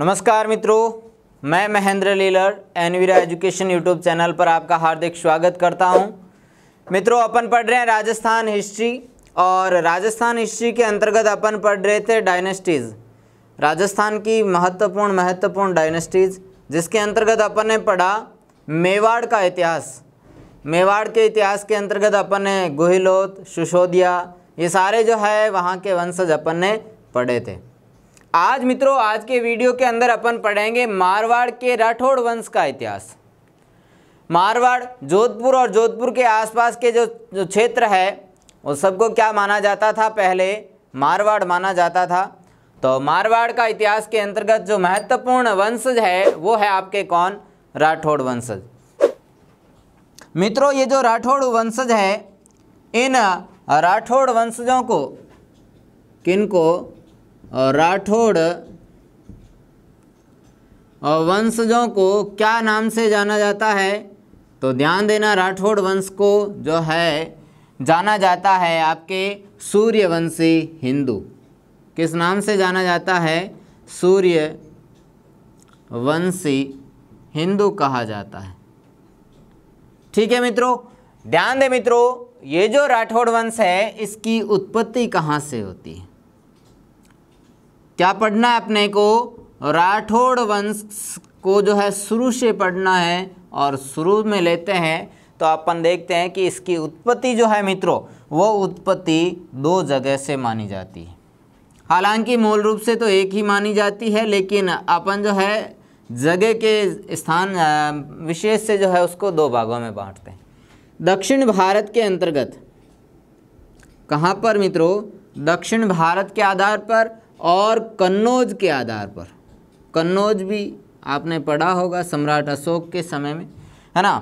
नमस्कार मित्रों मैं महेंद्र लीलर एनवीरा एजुकेशन यूट्यूब चैनल पर आपका हार्दिक स्वागत करता हूं मित्रों अपन पढ़ रहे हैं राजस्थान हिस्ट्री और राजस्थान हिस्ट्री के अंतर्गत अपन पढ़ रहे थे डायनेस्टीज़ राजस्थान की महत्वपूर्ण महत्वपूर्ण डायनेस्टीज़ जिसके अंतर्गत अपन ने पढ़ा मेवाड़ का इतिहास मेवाड़ के इतिहास के अंतर्गत अपन ने गुहिलोत सुशोदिया ये सारे जो है वहाँ के वंशज अपन ने पढ़े थे आज मित्रों आज के वीडियो के अंदर अपन पढ़ेंगे मारवाड़ के राठौड़ वंश का इतिहास मारवाड़ जोधपुर और जोधपुर के आसपास के जो जो क्षेत्र है वो सबको क्या माना जाता था पहले मारवाड़ माना जाता था तो मारवाड़ का इतिहास के अंतर्गत जो महत्वपूर्ण वंशज है वो है आपके कौन राठौड़ वंशज मित्रों ये जो राठौड़ वंशज हैं इन राठौड़ वंशजों को किनको और राठौड़ और वंशजों को क्या नाम से जाना जाता है तो ध्यान देना राठौड़ वंश को जो है जाना जाता है आपके सूर्यवंशी हिंदू किस नाम से जाना जाता है सूर्य वंशी हिंदू कहा जाता है ठीक है मित्रों ध्यान दें मित्रों ये जो राठौड़ वंश है इसकी उत्पत्ति कहाँ से होती है क्या पढ़ना है अपने को राठौड़ वंश को जो है शुरू से पढ़ना है और शुरू में लेते हैं तो अपन देखते हैं कि इसकी उत्पत्ति जो है मित्रों वो उत्पत्ति दो जगह से मानी जाती है हालांकि मूल रूप से तो एक ही मानी जाती है लेकिन अपन जो है जगह के स्थान विशेष से जो है उसको दो भागों में बांटते हैं दक्षिण भारत के अंतर्गत कहाँ पर मित्रों दक्षिण भारत के आधार पर और कन्नौज के आधार पर कन्नौज भी आपने पढ़ा होगा सम्राट अशोक के समय में है ना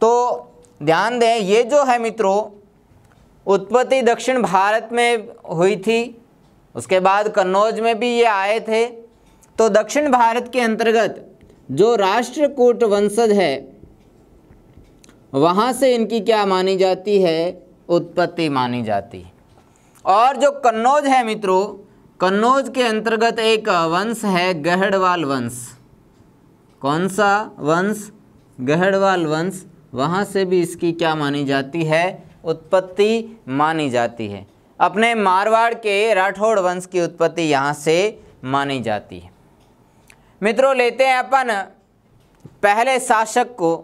तो ध्यान दें ये जो है मित्रों उत्पत्ति दक्षिण भारत में हुई थी उसके बाद कन्नौज में भी ये आए थे तो दक्षिण भारत के अंतर्गत जो राष्ट्रकूट वंशज है वहाँ से इनकी क्या मानी जाती है उत्पत्ति मानी जाती और जो कन्नौज है मित्रों कन्नौज के अंतर्गत एक वंश है गहड़वाल वंश कौन सा वंश गहड़वाल वंश वहाँ से भी इसकी क्या मानी जाती है उत्पत्ति मानी जाती है अपने मारवाड़ के राठौड़ वंश की उत्पत्ति यहाँ से मानी जाती है मित्रों लेते हैं अपन पहले शासक को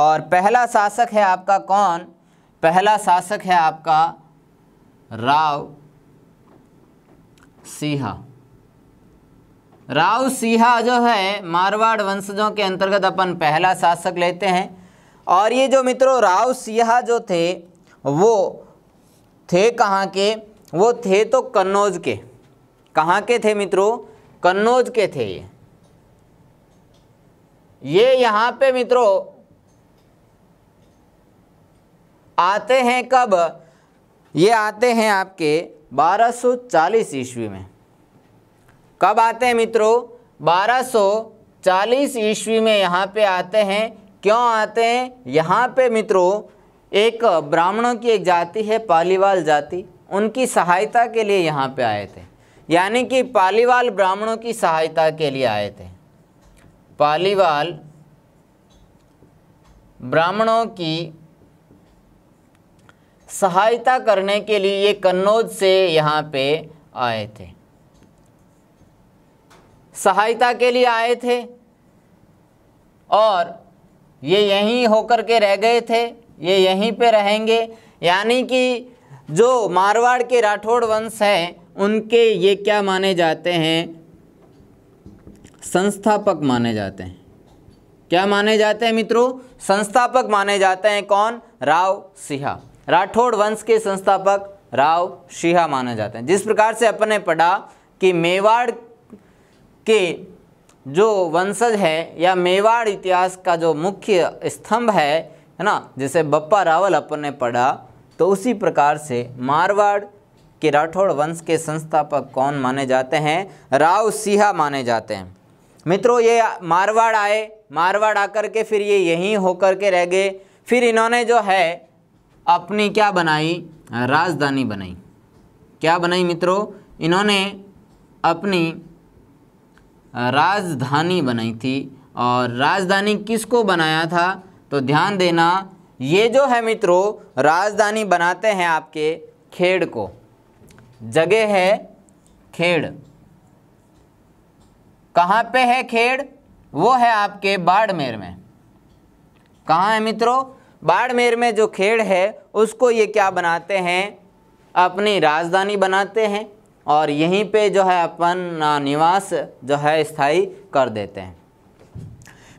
और पहला शासक है आपका कौन पहला शासक है आपका राव सीहा राव सिहा जो है मारवाड़ वंशजों के अंतर्गत अपन पहला शासक लेते हैं और ये जो मित्रों राव सिहा जो थे वो थे कहाँ के वो थे तो कन्नौज के कहाँ के थे मित्रों कन्नौज के थे ये ये यहाँ पे मित्रों आते हैं कब ये आते हैं आपके 1240 ईस्वी में कब आते हैं मित्रों 1240 ईस्वी में यहाँ पे आते हैं क्यों आते हैं यहाँ पे मित्रों एक ब्राह्मणों की एक जाति है पालीवाल जाति उनकी सहायता के लिए यहाँ पे आए थे यानी कि पालीवाल ब्राह्मणों की सहायता के लिए आए थे पालीवाल ब्राह्मणों की सहायता करने के लिए ये कन्नौज से यहाँ पे आए थे सहायता के लिए आए थे और ये यहीं होकर के रह गए थे ये यहीं पे रहेंगे यानी कि जो मारवाड़ के राठौड़ वंश हैं उनके ये क्या माने जाते हैं संस्थापक माने जाते हैं क्या माने जाते हैं मित्रों संस्थापक माने जाते हैं कौन राव सिहा राठौड़ वंश के संस्थापक राव शिहा माने जाते हैं जिस प्रकार से अपन ने पढ़ा कि मेवाड़ के जो वंशज है या मेवाड़ इतिहास का जो मुख्य स्तंभ है है ना जैसे बप्पा रावल अपन ने पढ़ा तो उसी प्रकार से मारवाड़ के राठौड़ वंश के संस्थापक कौन माने जाते हैं राव सिहा माने जाते हैं मित्रों ये मारवाड़ आए मारवाड़ आकर के फिर ये यहीं होकर के रह गए फिर इन्होंने जो है अपनी क्या बनाई राजधानी बनाई क्या बनाई मित्रों इन्होंने अपनी राजधानी बनाई थी और राजधानी किसको बनाया था तो ध्यान देना ये जो है मित्रों राजधानी बनाते हैं आपके खेड़ को जगह है खेड़ कहाँ पे है खेड़ वो है आपके बाड़मेर में कहाँ है मित्रों बाड़मेर में जो खेड़ है उसको ये क्या बनाते हैं अपनी राजधानी बनाते हैं और यहीं पे जो है अपन निवास जो है स्थायी कर देते हैं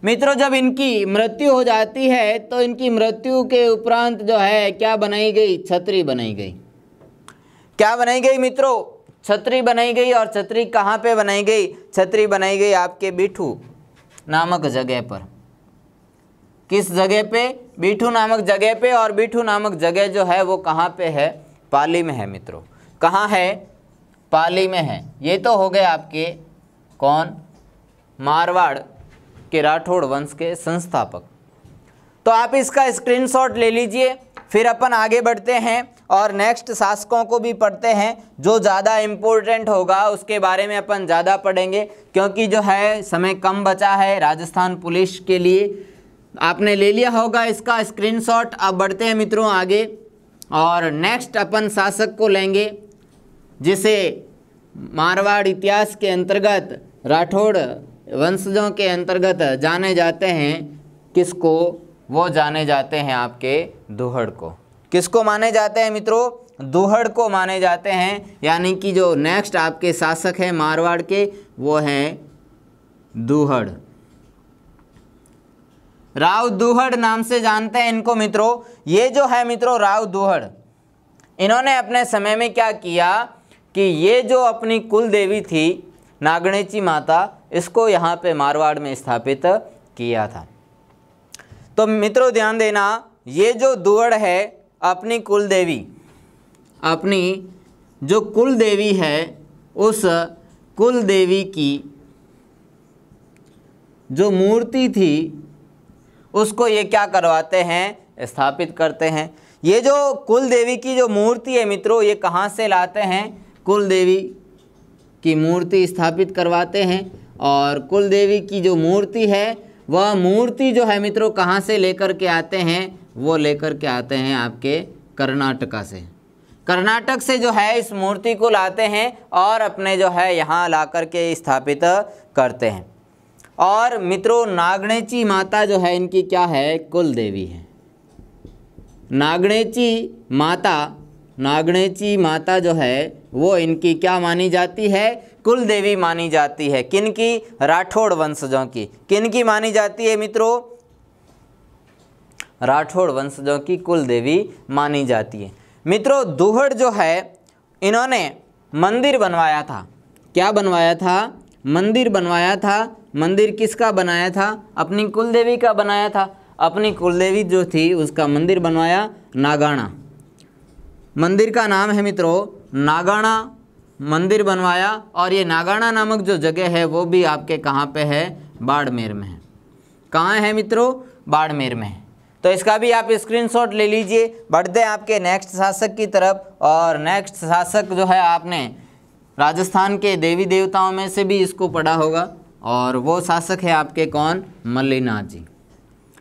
मित्रों जब इनकी मृत्यु हो जाती है तो इनकी मृत्यु के उपरांत जो है क्या बनाई गई छतरी बनाई गई क्या बनाई गई मित्रों छतरी बनाई गई और छतरी कहाँ पे बनाई गई छतरी बनाई गई आपके बिठू नामक जगह पर किस जगह पे बीठू नामक जगह पे और बीठू नामक जगह जो है वो कहाँ पे है पाली में है मित्रों कहाँ है पाली में है ये तो हो गए आपके कौन मारवाड़ के राठौड़ वंश के संस्थापक तो आप इसका स्क्रीनशॉट ले लीजिए फिर अपन आगे बढ़ते हैं और नेक्स्ट शासकों को भी पढ़ते हैं जो ज़्यादा इम्पोर्टेंट होगा उसके बारे में अपन ज़्यादा पढ़ेंगे क्योंकि जो है समय कम बचा है राजस्थान पुलिस के लिए आपने ले लिया होगा इसका स्क्रीनशॉट अब बढ़ते हैं मित्रों आगे और नेक्स्ट अपन शासक को लेंगे जिसे मारवाड़ इतिहास के अंतर्गत राठौड़ वंशजों के अंतर्गत जाने जाते हैं किसको वो जाने जाते हैं आपके दोहड़ को किसको माने जाते हैं मित्रों दोहड़ को माने जाते हैं यानी कि जो नेक्स्ट आपके शासक हैं मारवाड़ के वो हैं दूहड़ राव दुहड़ नाम से जानते हैं इनको मित्रों ये जो है मित्रों राव दुहड़ इन्होंने अपने समय में क्या किया कि ये जो अपनी कुल देवी थी नागणेची माता इसको यहाँ पे मारवाड़ में स्थापित किया था तो मित्रों ध्यान देना ये जो दुहड़ है अपनी कुल देवी अपनी जो कुल देवी है उस कुल देवी की जो मूर्ति थी उसको ये क्या करवाते हैं स्थापित करते हैं ये जो कुल देवी की जो मूर्ति है मित्रों ये कहाँ से लाते हैं कुल देवी की मूर्ति स्थापित करवाते हैं और कुल देवी की जो मूर्ति है वह मूर्ति जो है मित्रों कहाँ से लेकर के आते हैं वो लेकर के आते हैं आपके कर्नाटका से कर्नाटक से जो है इस मूर्ति को लाते हैं और अपने जो है यहाँ ला कर के स्थापित करते हैं और मित्रों नागणेची माता जो है इनकी क्या है कुल देवी है नागणेची माता नागणेची माता जो है वो इनकी क्या मानी जाती है कुल देवी मानी जाती है किन की राठौड़ वंशजों की किन की मानी जाती है मित्रों राठौड़ वंशजों की कुल देवी मानी जाती है मित्रों दूहड़ जो है इन्होंने मंदिर बनवाया था क्या बनवाया था मंदिर बनवाया था मंदिर किसका बनाया था अपनी कुलदेवी का बनाया था अपनी कुलदेवी जो थी उसका मंदिर बनवाया नागाणा मंदिर का नाम है मित्रों नागाणा मंदिर बनवाया और ये नागाणा नामक जो जगह है वो भी आपके कहाँ पे है बाड़मेर में है कहाँ है मित्रों बाड़मेर में तो इसका भी आप स्क्रीनशॉट ले लीजिए बढ़ते हैं आपके नेक्स्ट शासक की तरफ और नेक्स्ट शासक जो है आपने राजस्थान के देवी देवताओं में से भी इसको पढ़ा होगा और वो शासक है आपके कौन मल्लीनाथ जी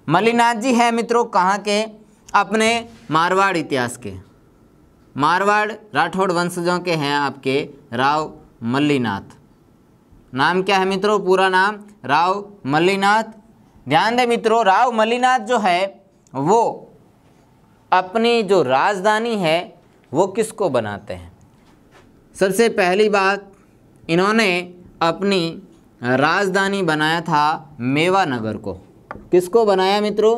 मल्लीनाथ जी है मित्रों कहाँ के अपने मारवाड़ इतिहास के मारवाड़ राठौड़ वंशजों के हैं आपके राव मल्लीनाथ नाम क्या है मित्रों पूरा नाम राव मल्लीनाथ ध्यान दें मित्रों राव मल्लीनाथ जो है वो अपनी जो राजधानी है वो किसको बनाते हैं सबसे पहली बात इन्होंने अपनी राजधानी बनाया था मेवा नगर को किसको बनाया मित्रों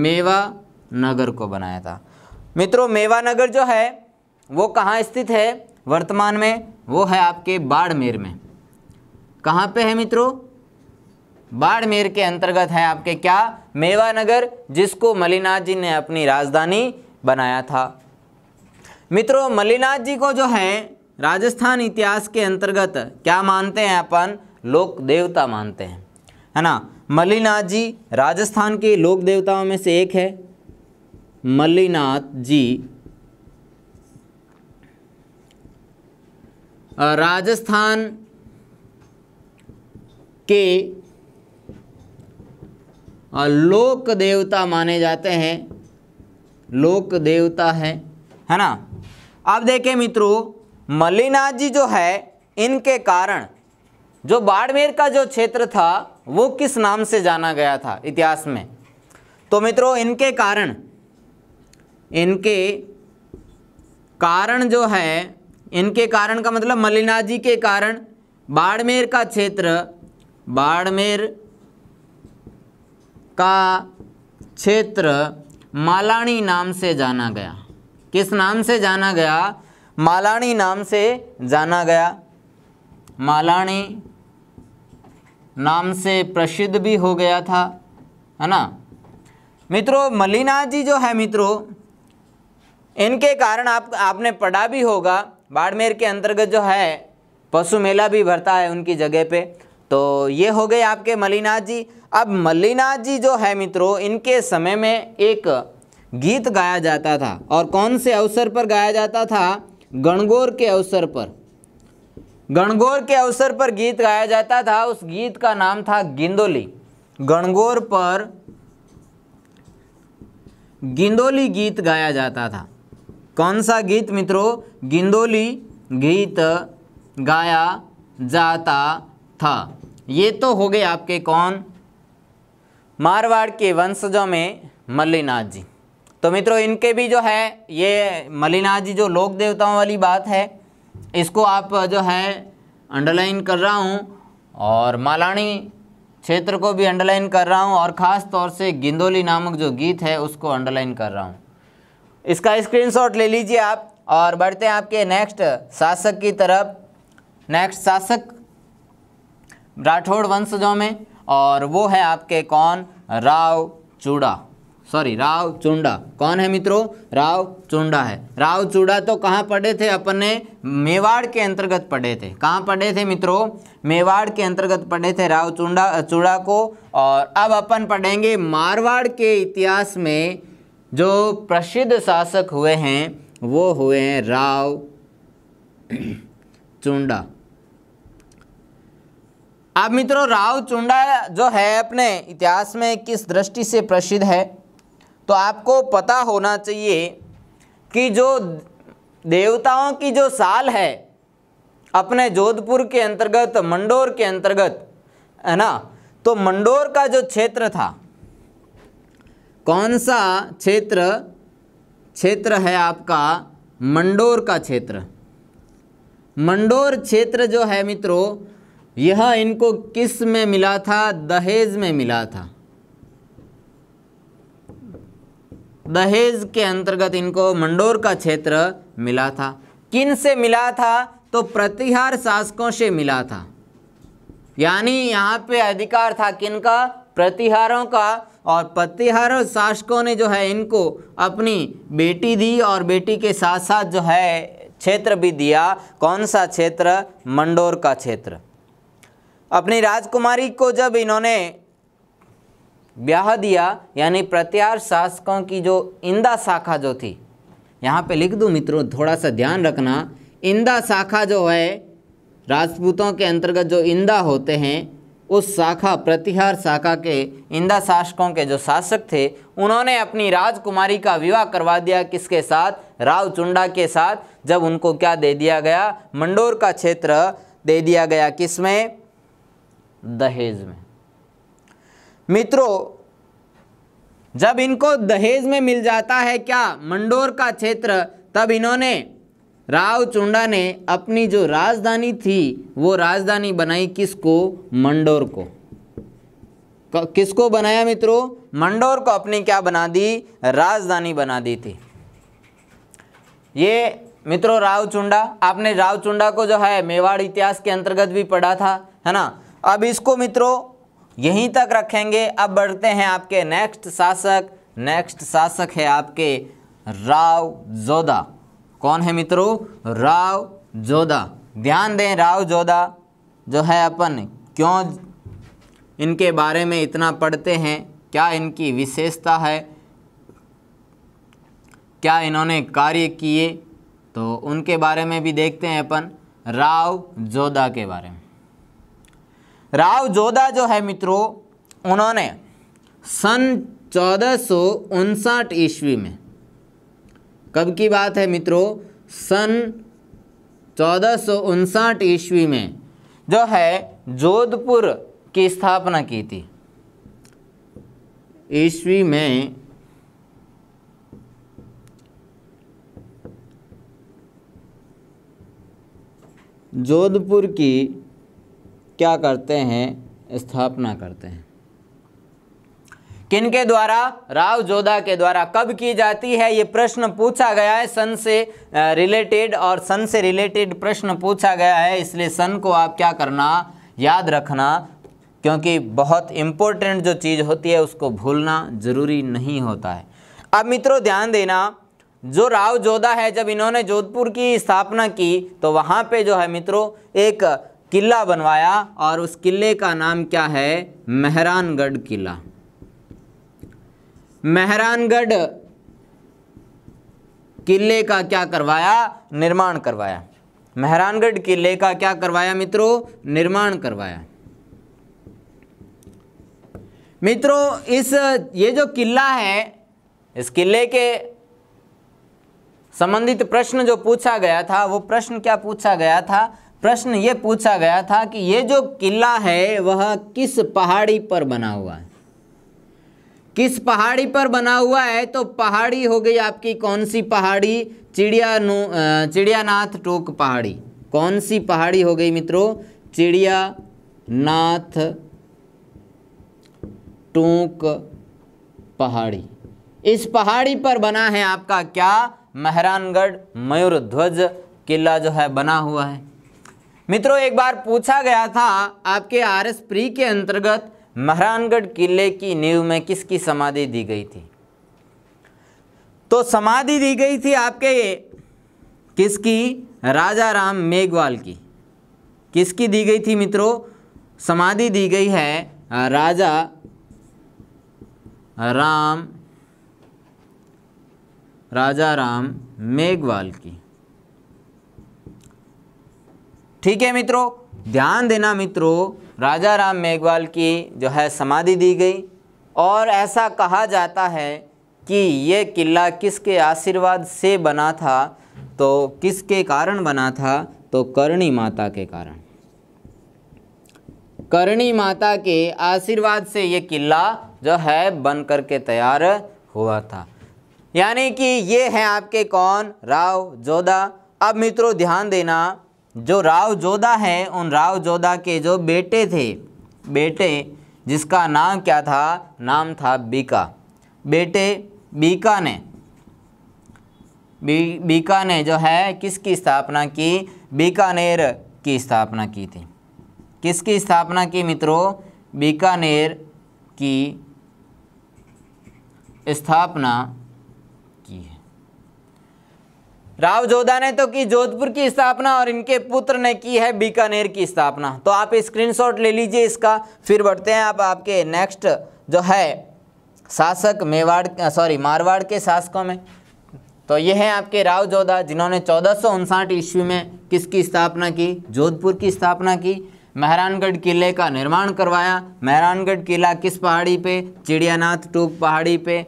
मेवा नगर को बनाया था मित्रों मेवा नगर जो है वो कहाँ स्थित है वर्तमान में वो है आपके बाड़मेर में कहाँ पे है मित्रों बाड़मेर के अंतर्गत है आपके क्या मेवा नगर जिसको मलिनाथ जी ने अपनी राजधानी बनाया था मित्रों मलिनाथ जी को जो है राजस्थान इतिहास के अंतर्गत क्या मानते हैं अपन लोक देवता मानते हैं है ना मल्लीनाथ जी राजस्थान के लोक देवताओं में से एक है मल्लीनाथ जी राजस्थान के लोक देवता माने जाते हैं लोक देवता है है ना अब देखें मित्रों मल्लीनाथ जी जो है इनके कारण जो बाड़मेर का जो क्षेत्र था वो किस नाम से जाना गया था इतिहास में तो मित्रों इनके कारण इनके कारण जो है इनके कारण का मतलब मलिना जी के कारण बाड़मेर का क्षेत्र बाड़मेर का क्षेत्र मालाणी नाम से जाना गया किस नाम से जाना गया मालाणी नाम से जाना गया मालाणी नाम से प्रसिद्ध भी हो गया था है ना मित्रों मलिनाथ जी जो है मित्रों इनके कारण आप आपने पढ़ा भी होगा बाड़मेर के अंतर्गत जो है पशु मेला भी भरता है उनकी जगह पे तो ये हो गए आपके मलिनाथ जी अब मलिनाथ जी जो है मित्रों इनके समय में एक गीत गाया जाता था और कौन से अवसर पर गाया जाता था गणगौर के अवसर पर गणगौर के अवसर पर गीत गाया जाता था उस गीत का नाम था गिंदोली गणगौर पर गिंदोली गीत गाया जाता था कौन सा गीत मित्रों गिंदोली गीत गाया जाता था ये तो हो गए आपके कौन मारवाड़ के वंशजों में मल्लीनाथ जी तो मित्रों इनके भी जो है ये मल्लीनाथ जी जो लोक देवताओं वाली बात है इसको आप जो है अंडरलाइन कर रहा हूँ और मालानी क्षेत्र को भी अंडरलाइन कर रहा हूँ और ख़ास तौर से गिंदोली नामक जो गीत है उसको अंडरलाइन कर रहा हूँ इसका स्क्रीनशॉट ले लीजिए आप और बढ़ते हैं आपके नेक्स्ट शासक की तरफ नेक्स्ट शासक राठौड़ वंशजों में और वो है आपके कौन राव चूड़ा सॉरी राव चुंडा कौन है मित्रों राव चुंडा है राव चुंडा तो कहाँ पढ़े थे अपने मेवाड़ के अंतर्गत पढ़े थे कहाँ पढ़े थे मित्रों मेवाड़ के अंतर्गत पढ़े थे राव चुंडा चूड़ा को और अब अपन पढ़ेंगे मारवाड़ के इतिहास में जो प्रसिद्ध शासक हुए हैं वो हुए हैं राव चुंडा अब मित्रों राव चुंडा जो है अपने इतिहास में किस दृष्टि से प्रसिद्ध है तो आपको पता होना चाहिए कि जो देवताओं की जो साल है अपने जोधपुर के अंतर्गत मंडोर के अंतर्गत है ना तो मंडोर का जो क्षेत्र था कौन सा क्षेत्र क्षेत्र है आपका मंडोर का क्षेत्र मंडोर क्षेत्र जो है मित्रों यह इनको किस में मिला था दहेज में मिला था दहेज के अंतर्गत इनको मंडोर का क्षेत्र मिला था किन से मिला था तो प्रतिहार शासकों से मिला था यानी यहाँ पे अधिकार था किनका प्रतिहारों का और प्रतिहारों शासकों ने जो है इनको अपनी बेटी दी और बेटी के साथ साथ जो है क्षेत्र भी दिया कौन सा क्षेत्र मंडोर का क्षेत्र अपनी राजकुमारी को जब इन्होंने ब्याह दिया यानी प्रत्यार शासकों की जो इंदा शाखा जो थी यहाँ पे लिख दूँ मित्रों थोड़ा सा ध्यान रखना इंदा शाखा जो है राजपूतों के अंतर्गत जो इंदा होते हैं उस शाखा प्रतिहार शाखा के इंदा शासकों के जो शासक थे उन्होंने अपनी राजकुमारी का विवाह करवा दिया किसके साथ राव चुंडा के साथ जब उनको क्या दे दिया गया मंडोर का क्षेत्र दे दिया गया किसमें दहेज में मित्रों जब इनको दहेज में मिल जाता है क्या मंडोर का क्षेत्र तब इन्होंने राव चुंडा ने अपनी जो राजधानी थी वो राजधानी बनाई किसको मंडोर को किसको बनाया मित्रों मंडोर को अपनी क्या बना दी राजधानी बना दी थी ये मित्रों राव चुंडा आपने राव चुंडा को जो है मेवाड़ इतिहास के अंतर्गत भी पढ़ा था है ना अब इसको मित्रों यहीं तक रखेंगे अब बढ़ते हैं आपके नेक्स्ट शासक नेक्स्ट शासक है आपके राव जोधा कौन है मित्रों राव जोधा ध्यान दें राव जोधा जो है अपन क्यों इनके बारे में इतना पढ़ते हैं क्या इनकी विशेषता है क्या इन्होंने कार्य किए तो उनके बारे में भी देखते हैं अपन राव जोधा के बारे में राव जोधा जो है मित्रों उन्होंने सन चौदह ईस्वी में कब की बात है मित्रों सन चौदह ईस्वी में जो है जोधपुर की स्थापना की थी ईस्वी में जोधपुर की क्या करते हैं स्थापना करते हैं किनके द्वारा राव जोधा के द्वारा कब की जाती है ये प्रश्न पूछा गया है सन से रिलेटेड और सन से रिलेटेड प्रश्न पूछा गया है इसलिए सन को आप क्या करना याद रखना क्योंकि बहुत इम्पोर्टेंट जो चीज़ होती है उसको भूलना ज़रूरी नहीं होता है अब मित्रों ध्यान देना जो राव जोधा है जब इन्होंने जोधपुर की स्थापना की तो वहाँ पे जो है मित्रों एक किला बनवाया और उस किले का नाम क्या है मेहरानगढ़ किला मेहरानगढ़ किले का क्या करवाया निर्माण करवाया मेहरानगढ़ किले का क्या करवाया मित्रों निर्माण करवाया मित्रों इस ये जो किला है इस किले के संबंधित प्रश्न जो पूछा गया था वो प्रश्न क्या पूछा गया था प्रश्न ये पूछा गया था कि ये जो किला है वह किस पहाड़ी पर बना हुआ है किस पहाड़ी पर बना हुआ है तो पहाड़ी हो गई आपकी कौन सी पहाड़ी चिड़िया चिड़ियानाथ टोक पहाड़ी कौन सी पहाड़ी हो गई मित्रों चिड़िया नाथ टोंक पहाड़ी इस पहाड़ी पर बना है आपका क्या मेहरानगढ़ मयूर ध्वज किला जो है बना हुआ है मित्रों एक बार पूछा गया था आपके आर एस प्री के अंतर्गत महरानगढ़ किले की नींव में किसकी समाधि दी गई थी तो समाधि दी गई थी आपके किसकी राजा राम मेघवाल की किसकी दी गई थी मित्रों समाधि दी गई है राजा राम राजा राम मेघवाल की ठीक है मित्रों ध्यान देना मित्रों राजा राम मेघवाल की जो है समाधि दी गई और ऐसा कहा जाता है कि ये किला किसके आशीर्वाद से बना था तो किसके कारण बना था तो करणी माता के कारण करणी माता के आशीर्वाद से ये किला जो है बन कर के तैयार हुआ था यानी कि ये हैं आपके कौन राव जोधा अब मित्रों ध्यान देना जो राव जोधा हैं उन राव जोधा के जो बेटे थे बेटे जिसका नाम क्या था नाम था बीका बेटे बीका ने बी बीका ने जो है किसकी स्थापना की बीकानेर की स्थापना की थी किसकी स्थापना की मित्रों बीकानेर की स्थापना राव जोधा ने तो की जोधपुर की स्थापना और इनके पुत्र ने की है बीकानेर की स्थापना तो आप स्क्रीनशॉट ले लीजिए इसका फिर बढ़ते हैं आप आपके नेक्स्ट जो है शासक मेवाड़ सॉरी मारवाड़ के शासकों में तो ये हैं आपके राव जोधा जिन्होंने चौदह ईस्वी में किसकी स्थापना की जोधपुर की स्थापना की मेहरानगढ़ किले का निर्माण करवाया मेहरानगढ़ किला किस पहाड़ी पे चिड़ियानाथ टूक पहाड़ी पे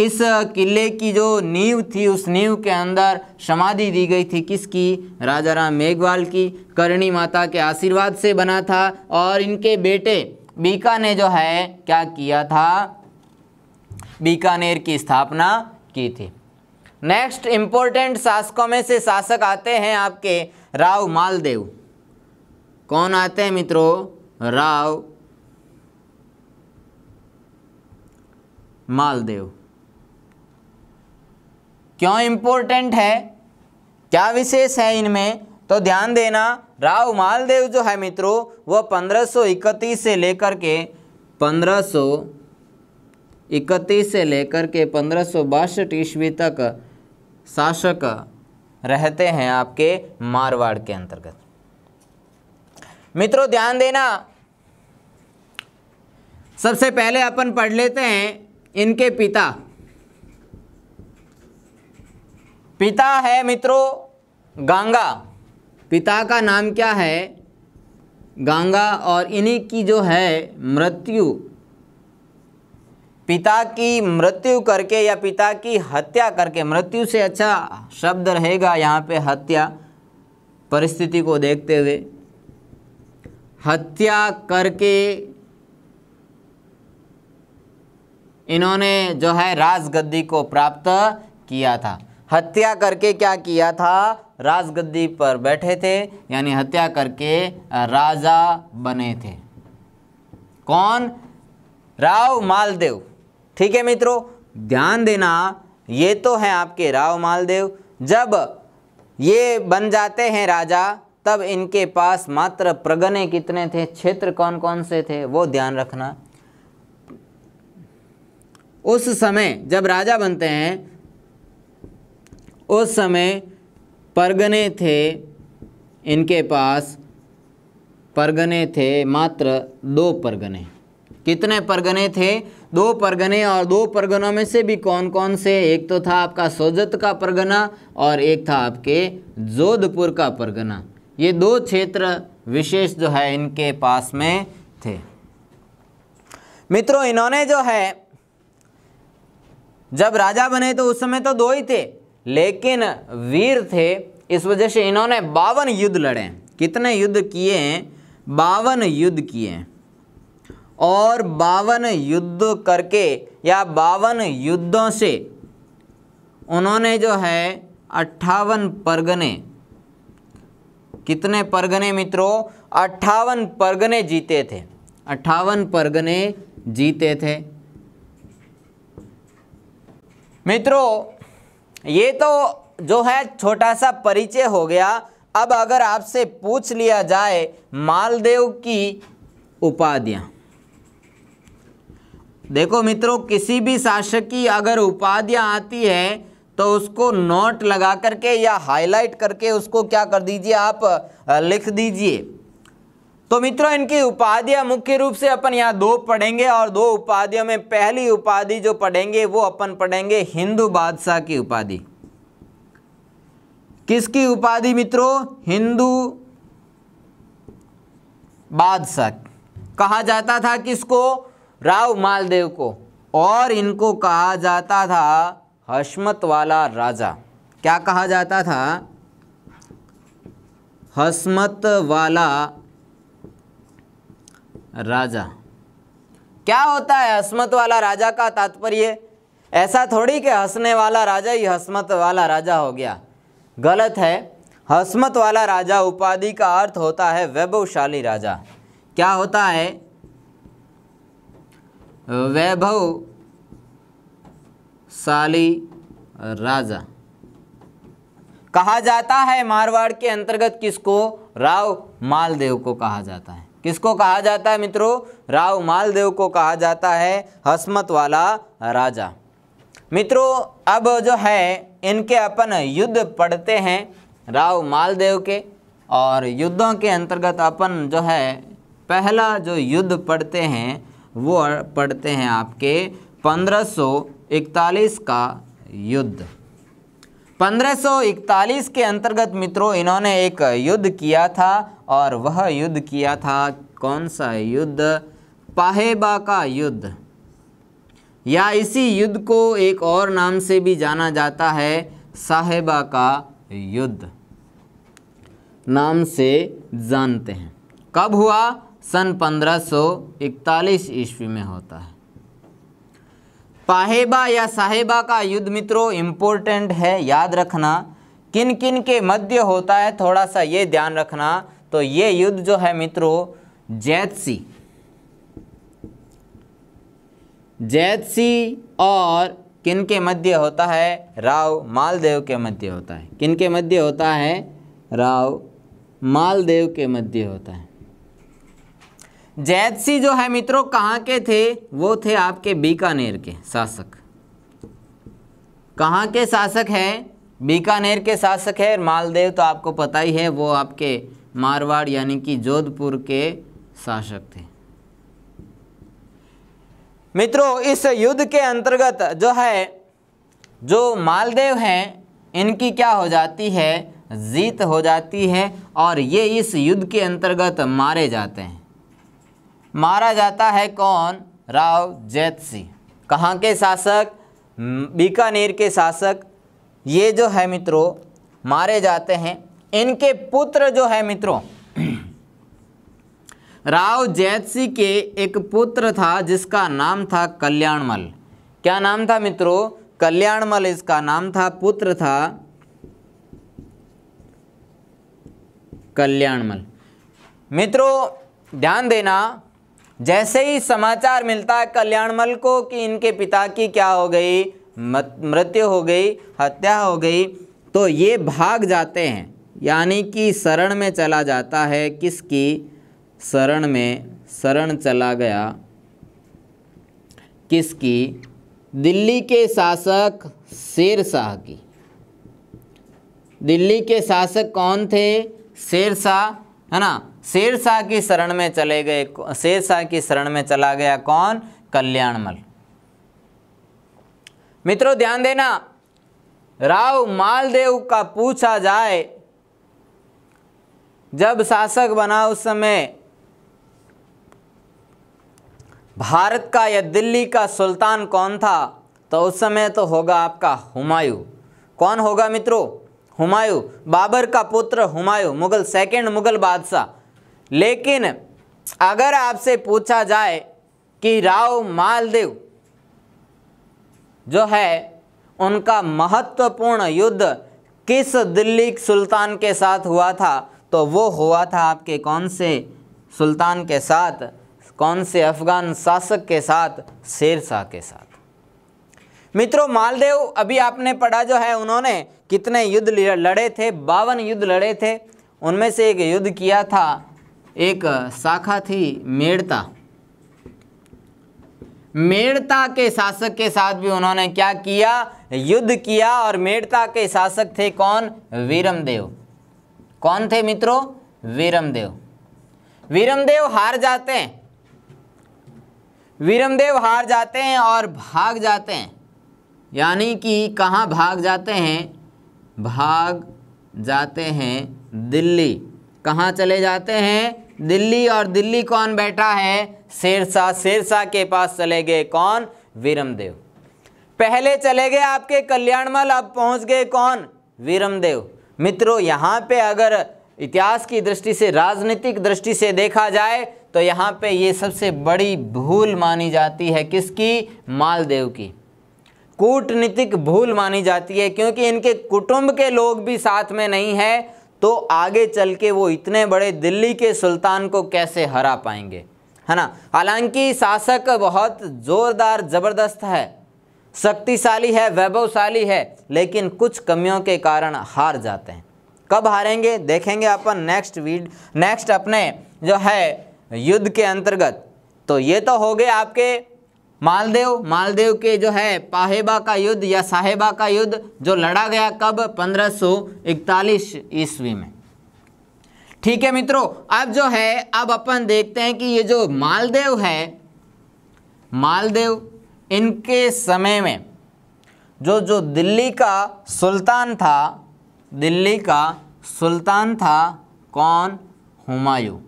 इस किले की जो नींव थी उस नींव के अंदर समाधि दी गई थी किसकी राजा राम मेघवाल की करणी माता के आशीर्वाद से बना था और इनके बेटे बीका ने जो है क्या किया था बीकानेर की स्थापना की थी नेक्स्ट इम्पोर्टेंट शासकों में से शासक आते हैं आपके राव मालदेव कौन आते हैं मित्रों राव मालदेव क्यों इम्पोर्टेंट है क्या विशेष है इनमें तो ध्यान देना राव मालदेव जो है मित्रों वह 1531 से लेकर के 1531 से लेकर के पंद्रह सौ ईस्वी तक शासक रहते हैं आपके मारवाड़ के अंतर्गत मित्रों ध्यान देना सबसे पहले अपन पढ़ लेते हैं इनके पिता पिता है मित्रों गंगा पिता का नाम क्या है गंगा और इन्हीं की जो है मृत्यु पिता की मृत्यु करके या पिता की हत्या करके मृत्यु से अच्छा शब्द रहेगा यहाँ पे हत्या परिस्थिति को देखते हुए हत्या करके इन्होंने जो है राजगद्दी को प्राप्त किया था हत्या करके क्या किया था राजगद्दी पर बैठे थे यानी हत्या करके राजा बने थे कौन राव मालदेव ठीक है मित्रों ध्यान देना ये तो है आपके राव मालदेव जब ये बन जाते हैं राजा तब इनके पास मात्र प्रगने कितने थे क्षेत्र कौन कौन से थे वो ध्यान रखना उस समय जब राजा बनते हैं उस समय परगने थे इनके पास परगने थे मात्र दो परगने कितने परगने थे दो परगने और दो परगनों में से भी कौन कौन से एक तो था आपका सोजत का परगना और एक था आपके जोधपुर का परगना ये दो क्षेत्र विशेष जो है इनके पास में थे मित्रों इन्होंने जो है जब राजा बने तो उस समय तो दो ही थे लेकिन वीर थे इस वजह से इन्होंने बावन युद्ध लड़े कितने युद्ध किए हैं बावन युद्ध किए और बावन युद्ध करके या बावन युद्धों से उन्होंने जो है अट्ठावन परगने कितने परगने मित्रों अट्ठावन परगने जीते थे अट्ठावन परगने जीते थे मित्रों ये तो जो है छोटा सा परिचय हो गया अब अगर आपसे पूछ लिया जाए मालदेव की उपाधियां देखो मित्रों किसी भी शासक की अगर उपाधियां आती है तो उसको नोट लगा करके या हाईलाइट करके उसको क्या कर दीजिए आप लिख दीजिए तो मित्रों इनकी उपाधियां मुख्य रूप से अपन यहाँ दो पढ़ेंगे और दो उपाधियों में पहली उपाधि जो पढ़ेंगे वो अपन पढ़ेंगे हिंदू बादशाह की उपाधि किसकी उपाधि मित्रों हिंदू बादशाह कहा जाता था किसको राव मालदेव को और इनको कहा जाता था हसमत वाला राजा क्या कहा जाता था हसमत वाला राजा क्या होता है हसमत वाला राजा का तात्पर्य ऐसा थोड़ी कि हंसने वाला राजा ही हसमत वाला राजा हो गया गलत है हसमत वाला राजा उपाधि का अर्थ होता है वैभवशाली राजा क्या होता है वैभवशाली राजा कहा जाता है मारवाड़ के अंतर्गत किसको राव मालदेव को कहा जाता है किसको कहा जाता है मित्रों राव मालदेव को कहा जाता है हसमत वाला राजा मित्रों अब जो है इनके अपन युद्ध पढ़ते हैं राव मालदेव के और युद्धों के अंतर्गत अपन जो है पहला जो युद्ध पढ़ते हैं वो पढ़ते हैं आपके 1541 का युद्ध 1541 के अंतर्गत मित्रों इन्होंने एक युद्ध किया था और वह युद्ध किया था कौन सा युद्ध पाहेबा का युद्ध या इसी युद्ध को एक और नाम से भी जाना जाता है साहेबा का युद्ध नाम से जानते हैं कब हुआ सन 1541 ईस्वी में होता है पाहेबा या साहेबा का युद्ध मित्रों इम्पोर्टेंट है याद रखना किन किन के मध्य होता है थोड़ा सा ये ध्यान रखना तो ये युद्ध जो है मित्रों जैतसी जैतसी और किन के मध्य होता है राव मालदेव के मध्य होता है किन के मध्य होता है राव मालदेव के मध्य होता है जैद सिंह जो है मित्रों कहाँ के थे वो थे आपके बीकानेर के शासक कहाँ के शासक हैं बीकानेर के शासक है मालदेव तो आपको पता ही है वो आपके मारवाड़ यानी कि जोधपुर के शासक थे मित्रों इस युद्ध के अंतर्गत जो है जो मालदेव हैं इनकी क्या हो जाती है जीत हो जाती है और ये इस युद्ध के अंतर्गत मारे जाते हैं मारा जाता है कौन राव जैत सिंह कहाँ के शासक बीकानेर के शासक ये जो है मित्रों मारे जाते हैं इनके पुत्र जो है मित्रों राव जैत सिंह के एक पुत्र था जिसका नाम था कल्याणमल क्या नाम था मित्रों कल्याणमल इसका नाम था पुत्र था कल्याणमल मित्रों ध्यान देना जैसे ही समाचार मिलता है कल्याणमल को कि इनके पिता की क्या हो गई मृत्यु हो गई हत्या हो गई तो ये भाग जाते हैं यानी कि शरण में चला जाता है किसकी शरण में शरण चला गया किसकी दिल्ली के शासक शेर शाह की दिल्ली के शासक कौन थे शेर शाह है ना शेरशाह की शरण में चले गए शेरशाह की शरण में चला गया कौन कल्याणमल मित्रों ध्यान देना राव मालदेव का पूछा जाए जब शासक बना उस समय भारत का या दिल्ली का सुल्तान कौन था तो उस समय तो होगा आपका हुमायूं कौन होगा मित्रों हुमायूं बाबर का पुत्र हुमायूं मुगल सेकंड मुगल बादशाह लेकिन अगर आपसे पूछा जाए कि राव मालदेव जो है उनका महत्वपूर्ण युद्ध किस दिल्ली सुल्तान के साथ हुआ था तो वो हुआ था आपके कौन से सुल्तान के साथ कौन से अफगान शासक के साथ शेर शाह के साथ मित्रों मालदेव अभी आपने पढ़ा जो है उन्होंने कितने युद्ध लड़े थे बावन युद्ध लड़े थे उनमें से एक युद्ध किया था एक शाखा थी मेड़ता मेड़ता के शासक के साथ भी उन्होंने क्या किया युद्ध किया और मेड़ता के शासक थे कौन वीरमदेव कौन थे मित्रों वीरमदेव वीरमदेव हार जाते हैं वीरमदेव हार जाते हैं और भाग जाते हैं यानी कि कहाँ भाग जाते हैं भाग जाते हैं दिल्ली कहाँ चले जाते हैं दिल्ली और दिल्ली कौन बैठा है शेरशाह शेरशाह के पास चले गए कौन वीरमदेव पहले चले गए आपके कल्याणमल अब पहुंच गए कौन वीरमदेव मित्रों यहाँ पे अगर इतिहास की दृष्टि से राजनीतिक दृष्टि से देखा जाए तो यहाँ पे ये सबसे बड़ी भूल मानी जाती है किसकी मालदेव की कूटनीतिक भूल मानी जाती है क्योंकि इनके कुटुंब के लोग भी साथ में नहीं है तो आगे चल के वो इतने बड़े दिल्ली के सुल्तान को कैसे हरा पाएंगे है ना हालांकि शासक बहुत ज़ोरदार ज़बरदस्त है शक्तिशाली है वैभवशाली है लेकिन कुछ कमियों के कारण हार जाते हैं कब हारेंगे देखेंगे अपन नेक्स्ट वीड नेक्स्ट अपने जो है युद्ध के अंतर्गत तो ये तो हो गए आपके मालदेव मालदेव के जो है पाहेबा का युद्ध या साहेबा का युद्ध जो लड़ा गया कब 1541 ईस्वी में ठीक है मित्रों अब जो है अब अपन देखते हैं कि ये जो मालदेव है मालदेव इनके समय में जो जो दिल्ली का सुल्तान था दिल्ली का सुल्तान था कौन हुमायूं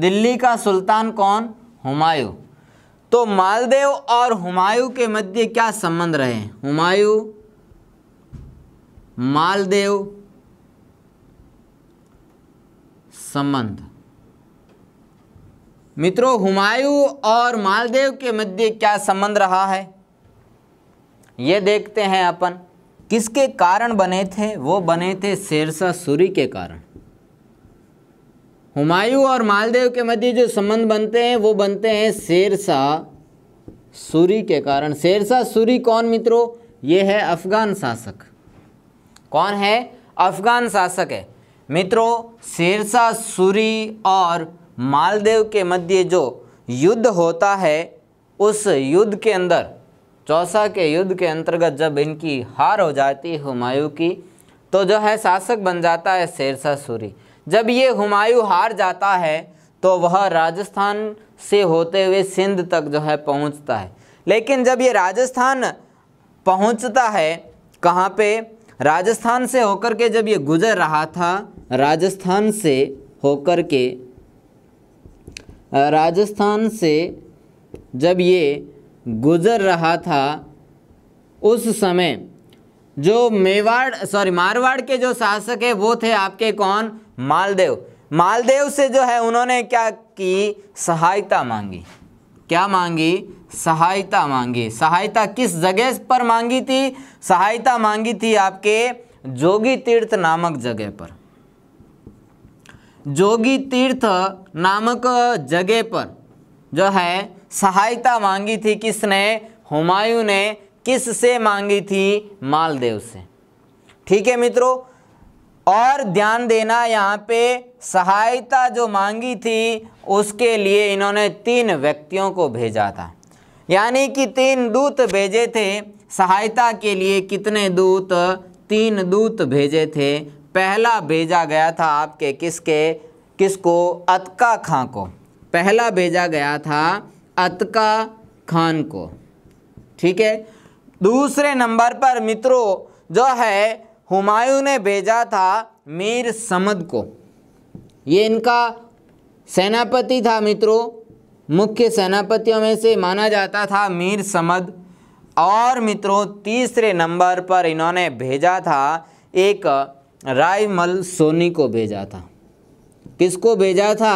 दिल्ली का सुल्तान कौन हुमायूं तो मालदेव और हुमायूं के मध्य क्या संबंध रहे हुमायूं मालदेव संबंध मित्रों हुमायूं और मालदेव के मध्य क्या संबंध रहा है ये देखते हैं अपन किसके कारण बने थे वो बने थे शेरशाह सूरी के कारण हुमायूं और मालदेव के मध्य जो संबंध बनते हैं वो बनते हैं शेरशाह सूरी के कारण शेरशाह सूरी कौन मित्रों ये है अफ़गान शासक कौन है अफ़गान शासक है मित्रों शेरशाह सूरी और मालदेव के मध्य जो युद्ध होता है उस युद्ध के अंदर चौसा के युद्ध के अंतर्गत जब इनकी हार हो जाती है हुमायूं की तो जो है शासक बन जाता है शेरशाह सूरी जब ये हुमायूं हार जाता है तो वह राजस्थान से होते हुए सिंध तक जो है पहुंचता है लेकिन जब ये राजस्थान पहुंचता है कहाँ पे राजस्थान से होकर के जब ये गुजर रहा था राजस्थान से होकर के राजस्थान से जब ये गुजर रहा था उस समय जो मेवाड़ सॉरी मारवाड़ के जो शासक है वो थे आपके कौन मालदेव मालदेव से जो है उन्होंने क्या की सहायता मांगी क्या मांगी सहायता मांगी सहायता किस जगह पर मांगी थी सहायता मांगी थी आपके जोगी तीर्थ नामक जगह पर जोगी तीर्थ नामक जगह पर जो है सहायता मांगी थी किसने हुमायूं ने किस से मांगी थी मालदेव से ठीक है मित्रों और ध्यान देना यहाँ पे सहायता जो मांगी थी उसके लिए इन्होंने तीन व्यक्तियों को भेजा था यानी कि तीन दूत भेजे थे सहायता के लिए कितने दूत तीन दूत भेजे थे पहला भेजा गया था आपके किसके किसको अतका खां को पहला भेजा गया था अतका खान को ठीक है दूसरे नंबर पर मित्रों जो है हुमायूं ने भेजा था मीर समद को ये इनका सेनापति था मित्रों मुख्य सेनापतियों में से माना जाता था मीर समद और मित्रों तीसरे नंबर पर इन्होंने भेजा था एक रायमल सोनी को भेजा था किसको भेजा था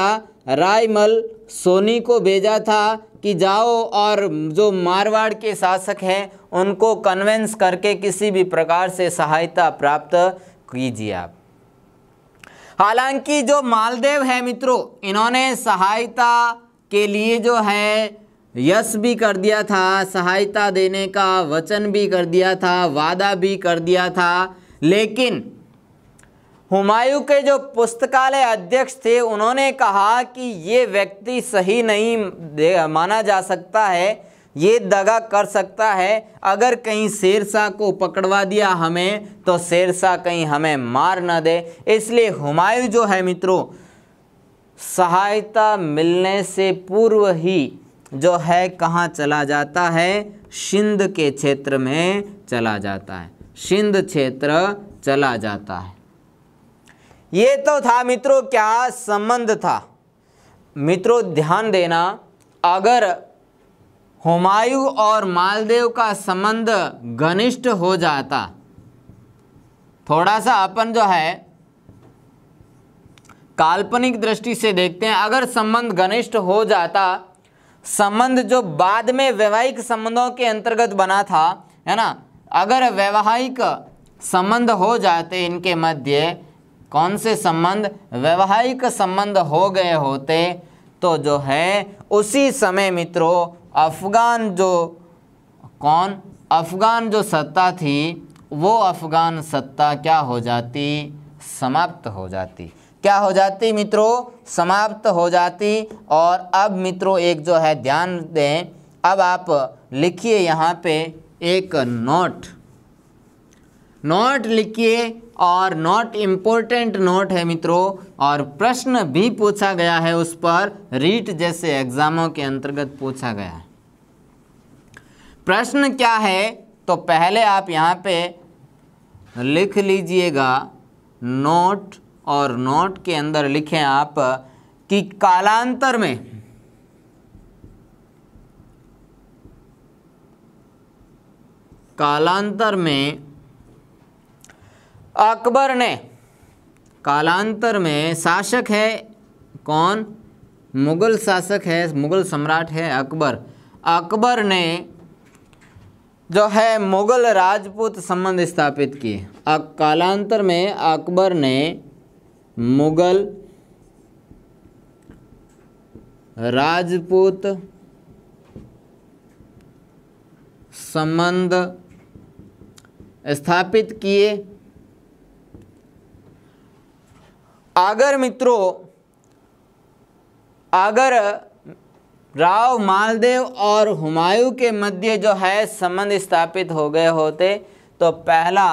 रायमल सोनी को भेजा था कि जाओ और जो मारवाड़ के शासक हैं उनको कन्वेंस करके किसी भी प्रकार से सहायता प्राप्त कीजिए आप हालांकि जो मालदेव है मित्रों इन्होंने सहायता के लिए जो है यश भी कर दिया था सहायता देने का वचन भी कर दिया था वादा भी कर दिया था लेकिन हुमायूं के जो पुस्तकालय अध्यक्ष थे उन्होंने कहा कि ये व्यक्ति सही नहीं माना जा सकता है ये दगा कर सकता है अगर कहीं शेरशाह को पकड़वा दिया हमें तो शेरशाह कहीं हमें मार ना दे इसलिए हुमायूं जो है मित्रों सहायता मिलने से पूर्व ही जो है कहाँ चला जाता है सिंध के क्षेत्र में चला जाता है सिंध क्षेत्र चला जाता है ये तो था मित्रों क्या संबंध था मित्रों ध्यान देना अगर हुमायूं और मालदेव का संबंध घनिष्ठ हो जाता थोड़ा सा अपन जो है काल्पनिक दृष्टि से देखते हैं अगर संबंध घनिष्ठ हो जाता संबंध जो बाद में वैवाहिक संबंधों के अंतर्गत बना था है ना अगर वैवाहिक संबंध हो जाते इनके मध्य कौन से संबंध वैवाहिक संबंध हो गए होते तो जो है उसी समय मित्रों अफगान जो कौन अफगान जो सत्ता थी वो अफगान सत्ता क्या हो जाती समाप्त हो जाती क्या हो जाती मित्रों समाप्त हो जाती और अब मित्रों एक जो है ध्यान दें अब आप लिखिए यहाँ पे एक नोट नोट लिखिए और नॉट इम्पोर्टेंट नोट है मित्रों और प्रश्न भी पूछा गया है उस पर रीट जैसे एग्जामों के अंतर्गत पूछा गया है प्रश्न क्या है तो पहले आप यहाँ पे लिख लीजिएगा नोट और नोट के अंदर लिखें आप कि कालांतर में कालांतर में अकबर ने कालांतर में शासक है कौन मुग़ल शासक है मुग़ल सम्राट है अकबर अकबर ने जो है मुग़ल राजपूत संबंध स्थापित किए कालांतर में अकबर ने मुग़ल राजपूत संबंध स्थापित किए अगर मित्रों अगर राव मालदेव और हुमायूं के मध्य जो है संबंध स्थापित हो गए होते तो पहला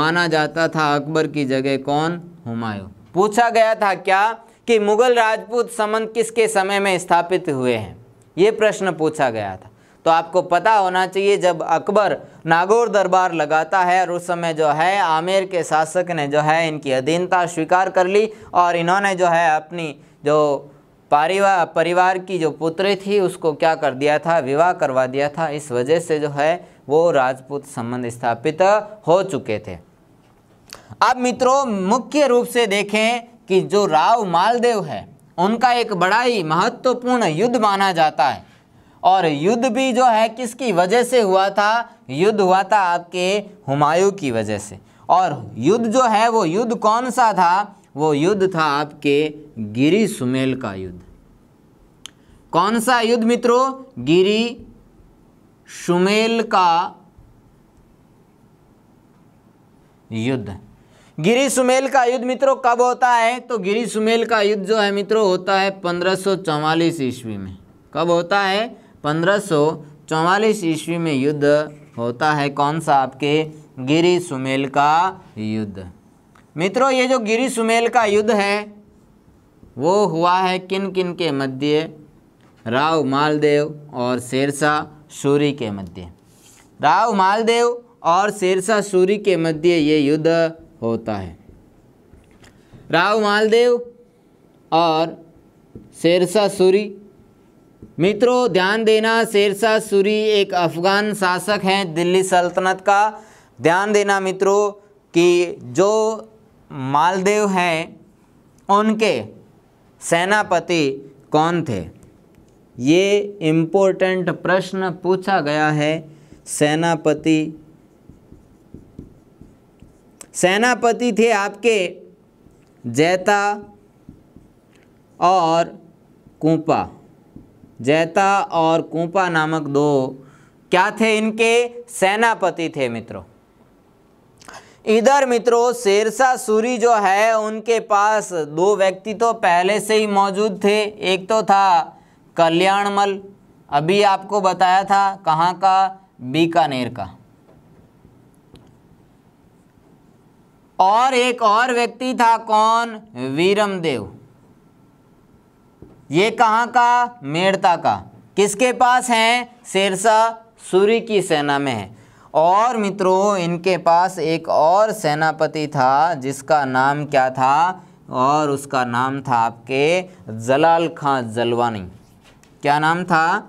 माना जाता था अकबर की जगह कौन हुमायूं पूछा गया था क्या कि मुगल राजपूत संबंध किसके समय में स्थापित हुए हैं ये प्रश्न पूछा गया था तो आपको पता होना चाहिए जब अकबर नागौर दरबार लगाता है और उस समय जो है आमेर के शासक ने जो है इनकी अधीनता स्वीकार कर ली और इन्होंने जो है अपनी जो पारिवा परिवार की जो पुत्री थी उसको क्या कर दिया था विवाह करवा दिया था इस वजह से जो है वो राजपूत संबंध स्थापित हो चुके थे अब मित्रों मुख्य रूप से देखें कि जो राव मालदेव है उनका एक बड़ा ही महत्वपूर्ण युद्ध माना जाता है और युद्ध भी जो है किसकी वजह से हुआ था युद्ध हुआ था आपके हुमायूं की वजह से और युद्ध जो है वो युद्ध कौन सा था वो युद्ध था आपके गिरी सुमेल का युद्ध कौन सा युद्ध मित्रों गिरी सुमेल का युद्ध गिरी सुमेल का युद्ध मित्रों कब होता है तो गिरी सुमेल का युद्ध जो है मित्रों होता है चौवालीस ईस्वी में कब होता है पंद्रह सौ चौवालीस ईस्वी में युद्ध होता है कौन सा आपके गिरी सुमेल का युद्ध मित्रों ये जो गिरी सुमेल का युद्ध है वो हुआ है किन किन के मध्य राव मालदेव और शेरशाह सूरी के मध्य राव मालदेव और शेरशाह सूरी के मध्य ये युद्ध होता है राव मालदेव और शेरशाह सूरी मित्रों ध्यान देना शेरशाह सूरी एक अफ़गान शासक हैं दिल्ली सल्तनत का ध्यान देना मित्रों कि जो मालदेव हैं उनके सेनापति कौन थे ये इम्पोर्टेंट प्रश्न पूछा गया है सेनापति सेनापति थे आपके जैता और कुपा जैता और कूपा नामक दो क्या थे इनके सेनापति थे मित्रों इधर मित्रों शेरशाह सूरी जो है उनके पास दो व्यक्ति तो पहले से ही मौजूद थे एक तो था कल्याणमल अभी आपको बताया था कहाँ का बीकानेर का और एक और व्यक्ति था कौन वीरमदेव ये कहाँ का मेड़ता का किसके पास हैं शेरशाह सूरी की सेना में है और मित्रों इनके पास एक और सेनापति था जिसका नाम क्या था और उसका नाम था आपके जलाल खां जलवानी क्या नाम था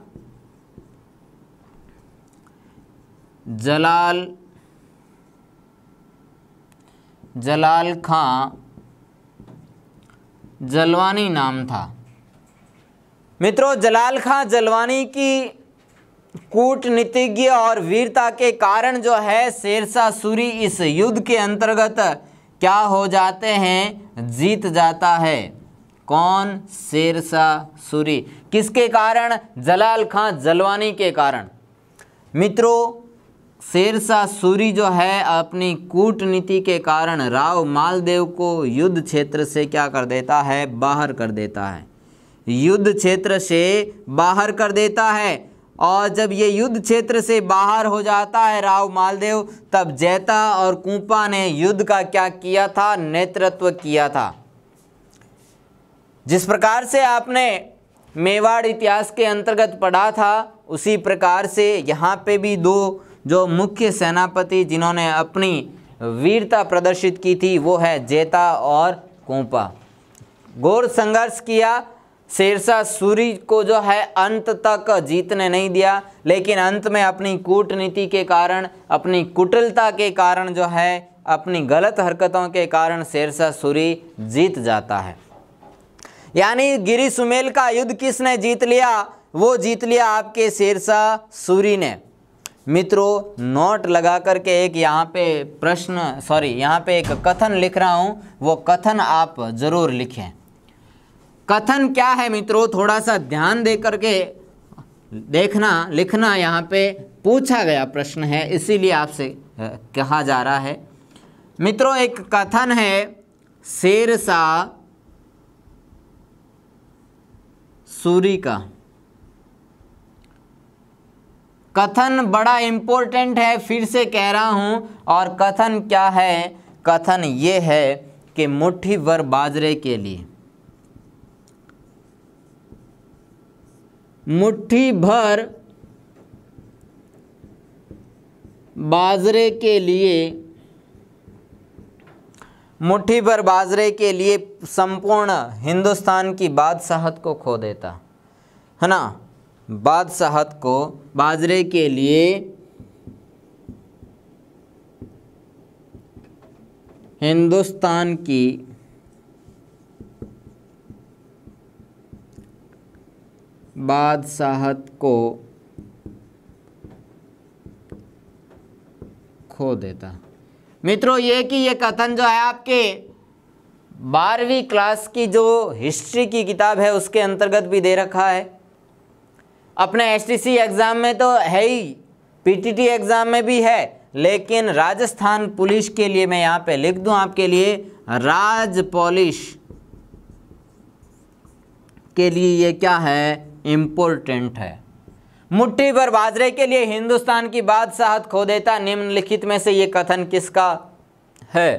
जलाल जलाल खां जलवानी नाम था मित्रों जलाल खां जलवानी की कूटनीतिज्ञ और वीरता के कारण जो है शेरशाह सूरी इस युद्ध के अंतर्गत क्या हो जाते हैं जीत जाता है कौन शेरशाह सूरी किसके कारण जलाल खां जलवानी के कारण मित्रों शेरशाह सूरी जो है अपनी कूटनीति के कारण राव मालदेव को युद्ध क्षेत्र से क्या कर देता है बाहर कर देता है युद्ध क्षेत्र से बाहर कर देता है और जब ये युद्ध क्षेत्र से बाहर हो जाता है राव मालदेव तब जैता और कुंपा ने युद्ध का क्या किया था नेतृत्व किया था जिस प्रकार से आपने मेवाड़ इतिहास के अंतर्गत पढ़ा था उसी प्रकार से यहाँ पे भी दो जो मुख्य सेनापति जिन्होंने अपनी वीरता प्रदर्शित की थी वो है जेता और कुंपा घोर संघर्ष किया शेरशाह सूरी को जो है अंत तक जीतने नहीं दिया लेकिन अंत में अपनी कूटनीति के कारण अपनी कुटिलता के कारण जो है अपनी गलत हरकतों के कारण शेरशाह सूरी जीत जाता है यानी गिरी सुमेल का युद्ध किसने जीत लिया वो जीत लिया आपके शेरशाह सूरी ने मित्रों नोट लगा करके एक यहाँ पे प्रश्न सॉरी यहाँ पे एक कथन लिख रहा हूँ वो कथन आप ज़रूर लिखें कथन क्या है मित्रों थोड़ा सा ध्यान दे करके देखना लिखना यहाँ पे पूछा गया प्रश्न है इसीलिए आपसे कहा जा रहा है मित्रों एक कथन है शेर सा सूरी का कथन बड़ा इम्पोर्टेंट है फिर से कह रहा हूँ और कथन क्या है कथन ये है कि मुट्ठी भर बाजरे के लिए मुट्ठी भर बाजरे के लिए मुट्ठी भर बाजरे के लिए संपूर्ण हिंदुस्तान की बादशाहत को खो देता है ना बादशाहत को बाजरे के लिए हिंदुस्तान की बादशाहत को खो देता मित्रों ये कि ये कथन जो है आपके बारहवीं क्लास की जो हिस्ट्री की किताब है उसके अंतर्गत भी दे रखा है अपने एसटीसी एग्ज़ाम में तो है ही पीटीटी एग्ज़ाम में भी है लेकिन राजस्थान पुलिस के लिए मैं यहाँ पे लिख दूँ आपके लिए राज पॉलिश के लिए ये क्या है इम्पोर्टेंट है मुट्ठी भर बाजरे के लिए हिंदुस्तान की बादशाहत खो देता निम्नलिखित में से ये कथन किसका है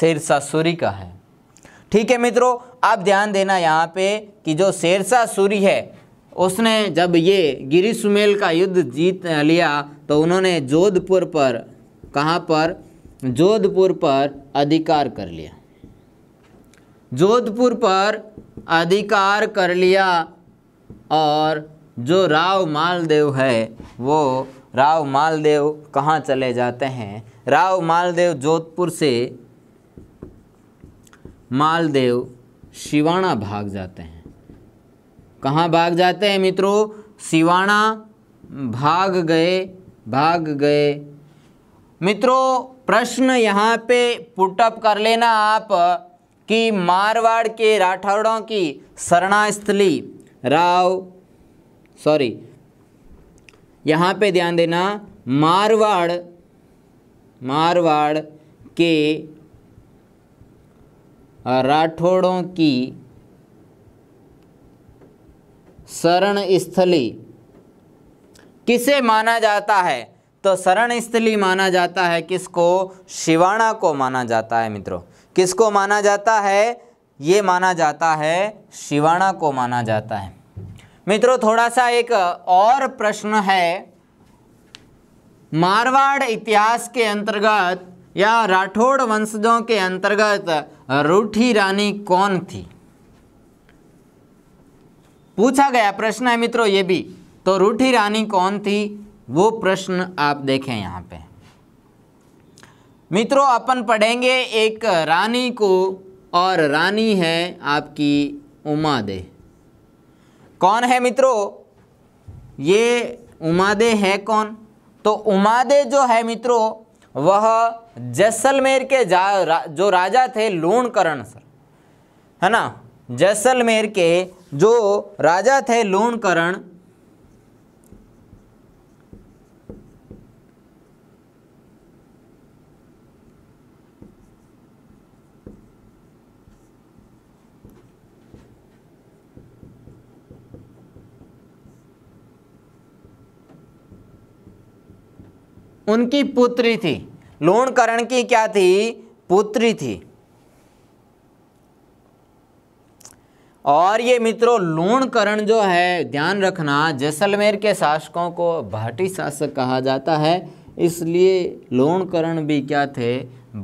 शेरशाह सूरी का है ठीक है मित्रों आप ध्यान देना यहाँ पे कि जो शेरशाह सूरी है उसने जब ये गिरी सुमेल का युद्ध जीत लिया तो उन्होंने जोधपुर पर कहाँ पर जोधपुर पर अधिकार कर लिया जोधपुर पर अधिकार कर लिया और जो राव मालदेव है वो राव मालदेव कहाँ चले जाते हैं राव मालदेव जोधपुर से मालदेव शिवाना भाग जाते हैं कहाँ भाग जाते हैं मित्रों शिवाना भाग गए भाग गए मित्रों प्रश्न यहाँ पे पुटअप कर लेना आप कि मारवाड़ के राठौड़ों की शरणास्थली राव सॉरी यहाँ पे ध्यान देना मारवाड़ मारवाड़ के राठौड़ों की शरण स्थली किसे माना जाता है तो शरण स्थली माना जाता है किसको शिवाणा को माना जाता है मित्रों किसको माना जाता है ये माना जाता है शिवाणा को माना जाता है मित्रों थोड़ा सा एक और प्रश्न है मारवाड़ इतिहास के अंतर्गत या राठौड़ वंशजों के अंतर्गत रूठी रानी कौन थी पूछा गया प्रश्न है मित्रों ये भी तो रूठी रानी कौन थी वो प्रश्न आप देखें यहाँ पे मित्रों अपन पढ़ेंगे एक रानी को और रानी है आपकी उमादे कौन है मित्रों ये उमादे है कौन तो उमादे जो है मित्रों वह जैसलमेर के जा रा, जो राजा थे लूणकरण सर है ना जैसलमेर के जो राजा थे लूणकरण उनकी पुत्री थी लोणकरण की क्या थी पुत्री थी और ये मित्रों लोणकरण जो है ध्यान रखना जैसलमेर के शासकों को भाटी शासक कहा जाता है इसलिए लूणकरण भी क्या थे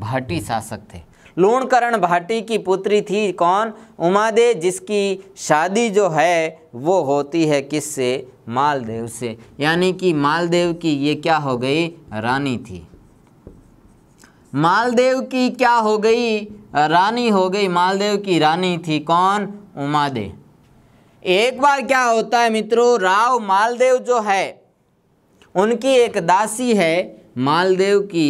भाटी शासक थे लूणकरण भाटी की पुत्री थी कौन उमादे जिसकी शादी जो है वो होती है किससे मालदेव से यानी कि मालदेव की ये क्या हो गई रानी थी मालदेव की क्या हो गई रानी हो गई मालदेव की रानी थी कौन उमादे एक बार क्या होता है मित्रों राव मालदेव जो है उनकी एक दासी है मालदेव की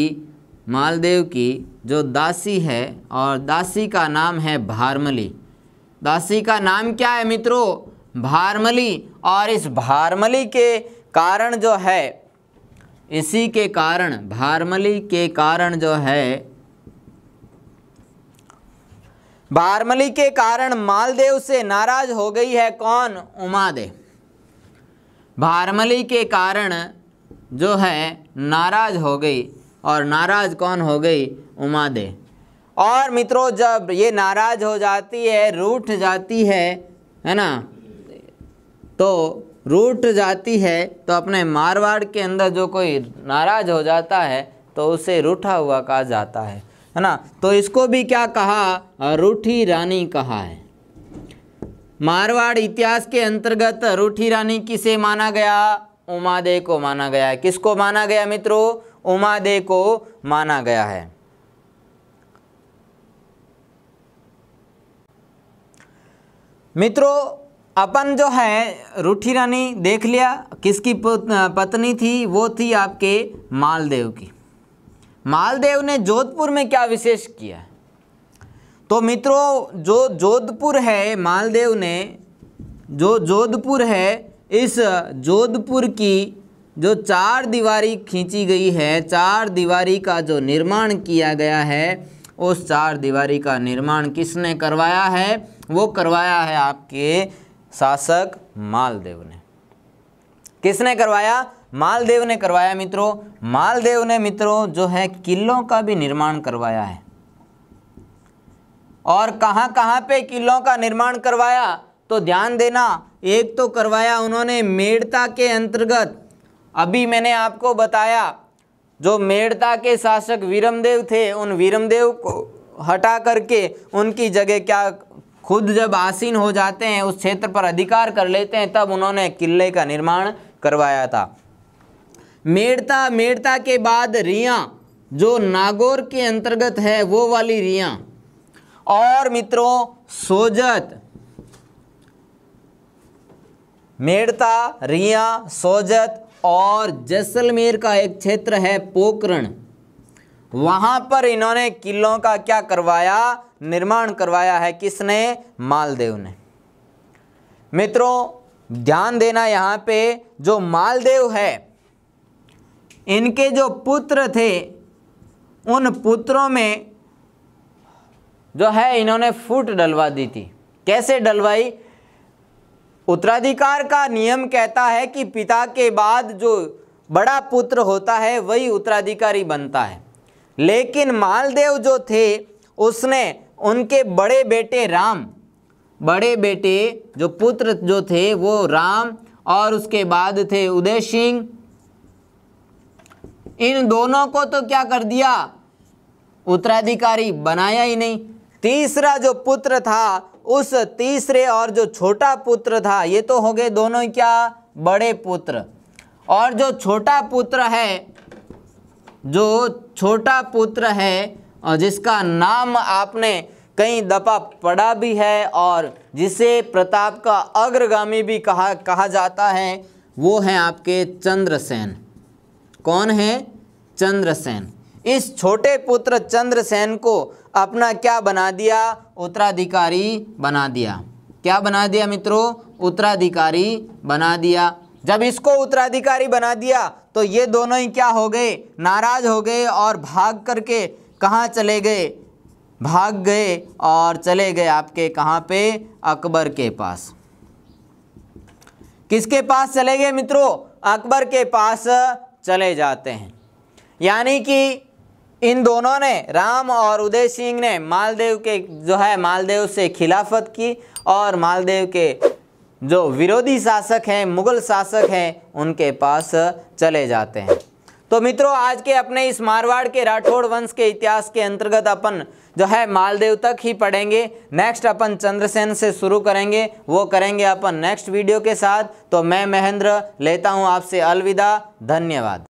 मालदेव की जो दासी है और दासी का नाम है भारमली दासी का नाम क्या है मित्रों भारमली और इस भारमली के कारण जो है इसी के कारण भारमली के कारण जो है भारमली के कारण मालदेव से नाराज हो गई है कौन उमादेव भारमली के कारण जो है नाराज हो गई और नाराज़ कौन हो गई उमा दे और मित्रों जब ये नाराज़ हो जाती है रूठ जाती है है ना तो रूठ जाती है तो अपने मारवाड़ के अंदर जो कोई नाराज़ हो जाता है तो उसे रूठा हुआ कहा जाता है है ना तो इसको भी क्या कहा रूठी रानी कहा है मारवाड़ इतिहास के अंतर्गत रूठी रानी किसे माना गया उमादे को माना गया किसको माना गया मित्रों उमादे को माना गया है मित्रों अपन जो है रूठी रानी देख लिया किसकी पत्नी थी वो थी आपके मालदेव की मालदेव ने जोधपुर में क्या विशेष किया तो मित्रों जो जोधपुर है मालदेव ने जो जोधपुर है इस जोधपुर की जो चार दीवारी खींची गई है चार दीवारी का जो निर्माण किया गया है उस चार दीवारी का निर्माण किसने करवाया है वो करवाया है आपके शासक मालदेव ने किसने करवाया मालदेव ने करवाया मित्रों मालदेव ने मित्रों जो है किलों का भी निर्माण करवाया है और कहाँ कहाँ पे किलों का निर्माण करवाया तो ध्यान देना एक तो करवाया उन्होंने मेड़ता के अंतर्गत अभी मैंने आपको बताया जो मेड़ता के शासक वीरमदेव थे उन वीरमदेव को हटा करके उनकी जगह क्या खुद जब आसीन हो जाते हैं उस क्षेत्र पर अधिकार कर लेते हैं तब उन्होंने किले का निर्माण करवाया था मेड़ता मेड़ता के बाद रिया जो नागौर के अंतर्गत है वो वाली रिया और मित्रों सोजत मेड़ता रिया सोजत और जैसलमेर का एक क्षेत्र है पोकरण वहां पर इन्होंने किलों का क्या करवाया निर्माण करवाया है किसने मालदेव ने मित्रों ध्यान देना यहाँ पे जो मालदेव है इनके जो पुत्र थे उन पुत्रों में जो है इन्होंने फूट डलवा दी थी कैसे डलवाई उत्तराधिकार का नियम कहता है कि पिता के बाद जो बड़ा पुत्र होता है वही उत्तराधिकारी बनता है लेकिन मालदेव जो थे उसने उनके बड़े बेटे राम बड़े बेटे जो पुत्र जो थे वो राम और उसके बाद थे उदय सिंह इन दोनों को तो क्या कर दिया उत्तराधिकारी बनाया ही नहीं तीसरा जो पुत्र था उस तीसरे और जो छोटा पुत्र था ये तो हो गए दोनों क्या बड़े पुत्र और जो छोटा पुत्र है जो छोटा पुत्र है जिसका नाम आपने कई दफा पढ़ा भी है और जिसे प्रताप का अग्रगामी भी कहा कहा जाता है वो है आपके चंद्रसेन कौन है चंद्रसेन इस छोटे पुत्र चंद्रसेन को अपना क्या बना दिया उत्तराधिकारी बना दिया क्या बना दिया मित्रों उत्तराधिकारी बना दिया जब इसको उत्तराधिकारी बना दिया तो ये दोनों ही क्या हो गए नाराज हो गए और भाग करके कहाँ चले गए भाग गए और चले गए आपके कहाँ पे अकबर के पास किसके पास चले गए मित्रों अकबर के पास चले जाते हैं यानी कि इन दोनों ने राम और उदय सिंह ने मालदेव के जो है मालदेव से खिलाफत की और मालदेव के जो विरोधी शासक हैं मुगल शासक हैं उनके पास चले जाते हैं तो मित्रों आज के अपने इस मारवाड़ के राठौड़ वंश के इतिहास के अंतर्गत अपन जो है मालदेव तक ही पढ़ेंगे नेक्स्ट अपन चंद्रसेन से शुरू करेंगे वो करेंगे अपन नेक्स्ट वीडियो के साथ तो मैं महेंद्र लेता हूँ आपसे अलविदा धन्यवाद